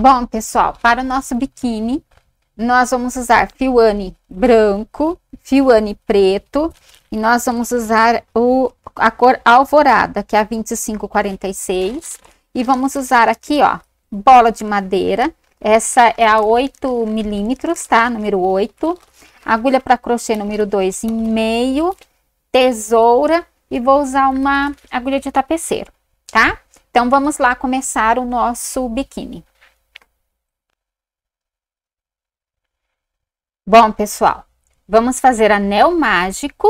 Bom, pessoal, para o nosso biquíni, nós vamos usar Anne branco, Anne preto e nós vamos usar o, a cor alvorada, que é a 2546. E vamos usar aqui, ó, bola de madeira. Essa é a 8 milímetros, tá? Número 8. Agulha para crochê número 2,5. e meio. Tesoura. E vou usar uma agulha de tapeceiro, tá? Então, vamos lá começar o nosso biquíni. Bom, pessoal, vamos fazer anel mágico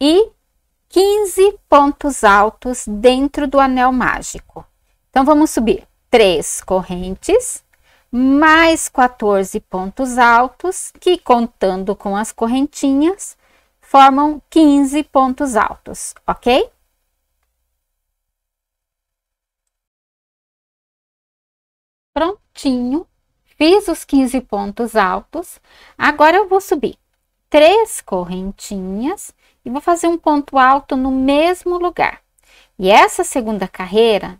e 15 pontos altos dentro do anel mágico. Então, vamos subir três correntes, mais 14 pontos altos, que contando com as correntinhas, formam 15 pontos altos, ok? Prontinho. Fiz os 15 pontos altos. Agora eu vou subir três correntinhas e vou fazer um ponto alto no mesmo lugar. E essa segunda carreira,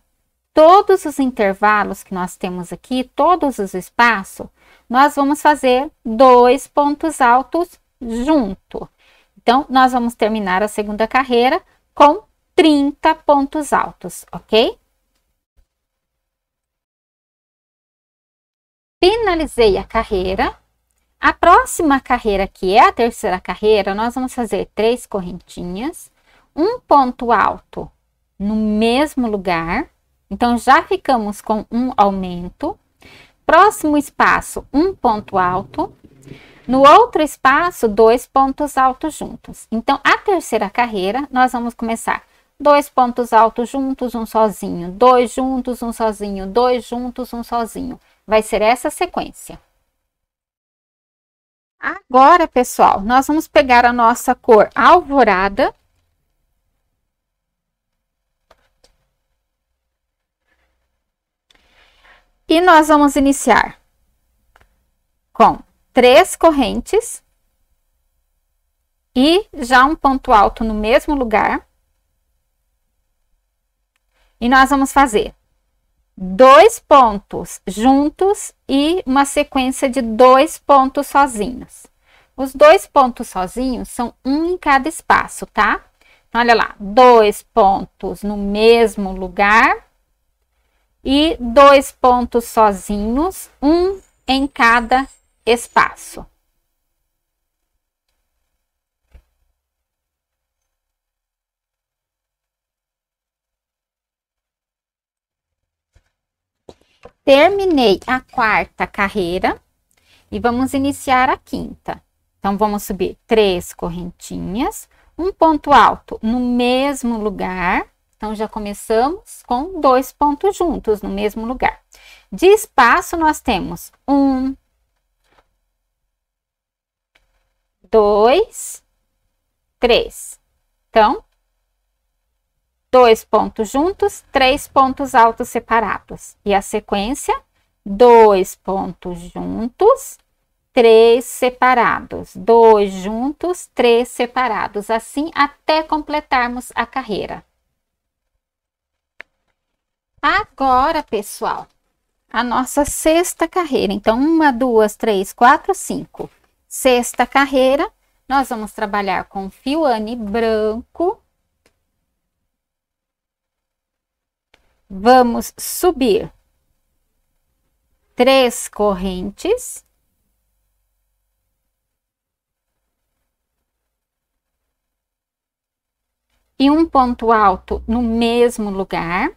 todos os intervalos que nós temos aqui, todos os espaços, nós vamos fazer dois pontos altos junto. Então, nós vamos terminar a segunda carreira com 30 pontos altos, ok? finalizei a carreira. A próxima carreira, que é a terceira carreira, nós vamos fazer três correntinhas, um ponto alto no mesmo lugar. Então, já ficamos com um aumento. Próximo espaço, um ponto alto. No outro espaço, dois pontos altos juntos. Então, a terceira carreira, nós vamos começar dois pontos altos juntos, um sozinho, dois juntos, um sozinho, dois juntos, um sozinho vai ser essa sequência. Agora, pessoal, nós vamos pegar a nossa cor alvorada. E nós vamos iniciar com três correntes e já um ponto alto no mesmo lugar. E nós vamos fazer dois pontos juntos e uma sequência de dois pontos sozinhos. Os dois pontos sozinhos são um em cada espaço, tá? Então, olha lá, dois pontos no mesmo lugar e dois pontos sozinhos, um em cada espaço. Terminei a quarta carreira e vamos iniciar a quinta. Então, vamos subir três correntinhas, um ponto alto no mesmo lugar. Então, já começamos com dois pontos juntos no mesmo lugar. De espaço, nós temos um, dois, três. Então, dois pontos juntos, três pontos altos separados. E a sequência, dois pontos juntos, três separados, dois juntos, três separados, assim até completarmos a carreira. Agora, pessoal, a nossa sexta carreira. Então, uma, duas, três, quatro, cinco. Sexta carreira, nós vamos trabalhar com fio Anne branco vamos subir três correntes. E um ponto alto no mesmo lugar.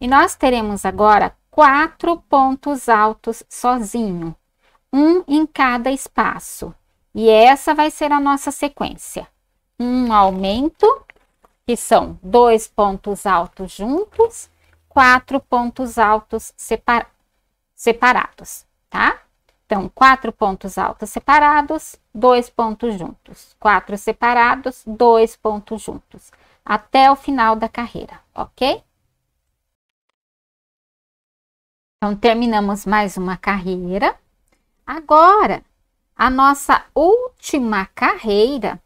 E nós teremos agora quatro pontos altos sozinho, um em cada espaço. E essa vai ser a nossa sequência. Um aumento, que são dois pontos altos juntos, quatro pontos altos separa separados, tá? Então, quatro pontos altos separados, dois pontos juntos. Quatro separados, dois pontos juntos. Até o final da carreira, ok? Então, terminamos mais uma carreira. Agora, a nossa última carreira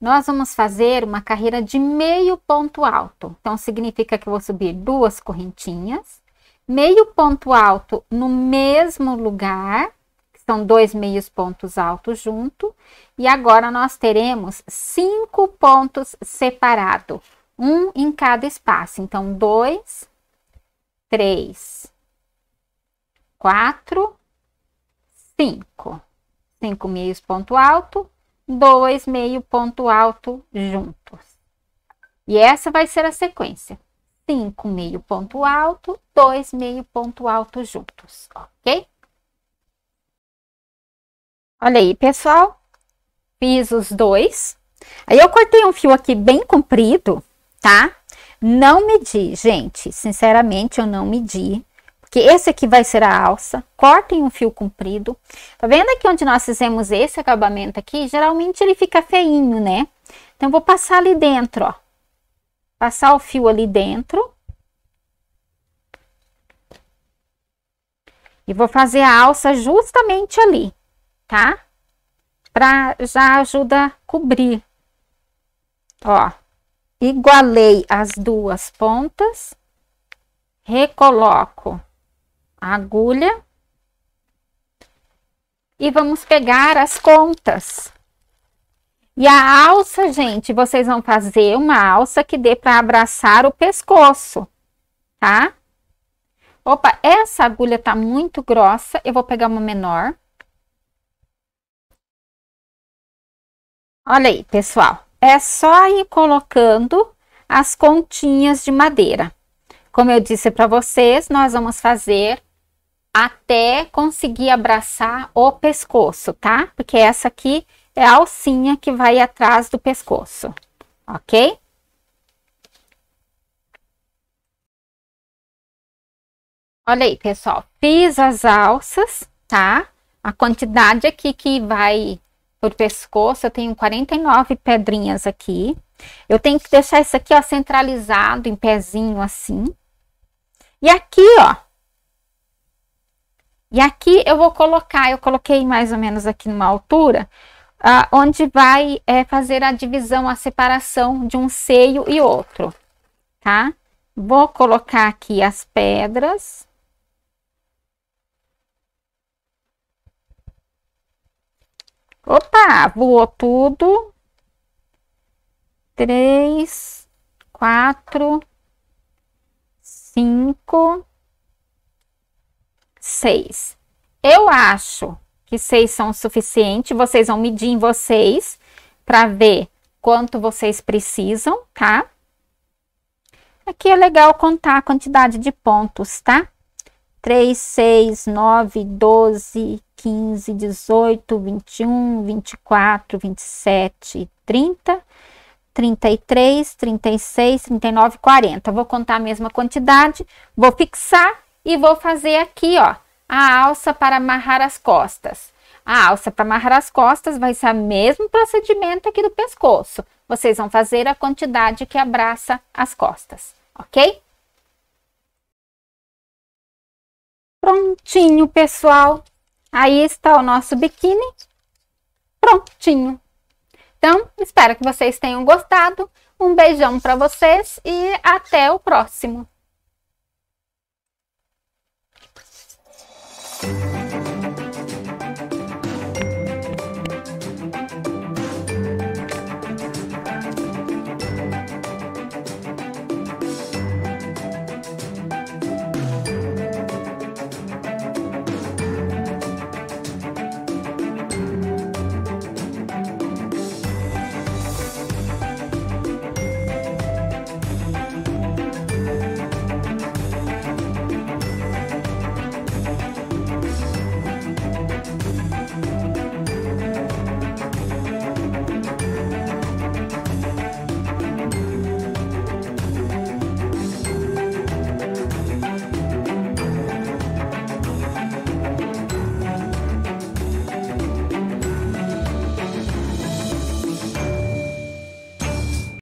nós vamos fazer uma carreira de meio ponto alto. Então, significa que eu vou subir duas correntinhas, meio ponto alto no mesmo lugar, que são dois meios pontos altos junto, e agora nós teremos cinco pontos separados, um em cada espaço. Então, dois, três, quatro, cinco. Cinco meios ponto alto, dois meio ponto alto juntos. E essa vai ser a sequência. Cinco meio ponto alto, dois meio ponto alto juntos, ok? Olha aí, pessoal. Fiz os dois. Aí eu cortei um fio aqui bem comprido, tá? Não medi, gente. Sinceramente, eu não medi que esse aqui vai ser a alça, cortem um fio comprido. Tá vendo aqui onde nós fizemos esse acabamento aqui? Geralmente ele fica feinho, né? Então, vou passar ali dentro, ó. Passar o fio ali dentro. E vou fazer a alça justamente ali, tá? Pra já ajuda a cobrir. Ó, igualei as duas pontas. Recoloco a agulha. E vamos pegar as contas. E a alça, gente, vocês vão fazer uma alça que dê para abraçar o pescoço, tá? Opa, essa agulha tá muito grossa, eu vou pegar uma menor. Olha aí, pessoal, é só ir colocando as continhas de madeira. Como eu disse para vocês, nós vamos fazer até conseguir abraçar o pescoço, tá? Porque essa aqui é a alcinha que vai atrás do pescoço, ok? Olha aí, pessoal, fiz as alças, tá? A quantidade aqui que vai por pescoço, eu tenho 49 pedrinhas aqui. Eu tenho que deixar isso aqui, ó, centralizado em pezinho assim. E aqui, ó, e aqui eu vou colocar, eu coloquei mais ou menos aqui numa altura, ah, onde vai é, fazer a divisão, a separação de um seio e outro, tá? Vou colocar aqui as pedras. Opa, voou tudo. Três, quatro, cinco, 6. Eu acho que 6 são o suficiente. Vocês vão medir em vocês para ver quanto vocês precisam, tá? Aqui é legal contar a quantidade de pontos, tá? 3, 6, 9, 12, 15, 18, 21, 24, 27, 30, 33, 36, 39, 40. Vou contar a mesma quantidade, vou fixar e vou fazer aqui, ó, a alça para amarrar as costas. A alça para amarrar as costas vai ser o mesmo procedimento aqui do pescoço. Vocês vão fazer a quantidade que abraça as costas, ok? Prontinho, pessoal. Aí está o nosso biquíni. Prontinho. Então, espero que vocês tenham gostado. Um beijão para vocês e até o próximo.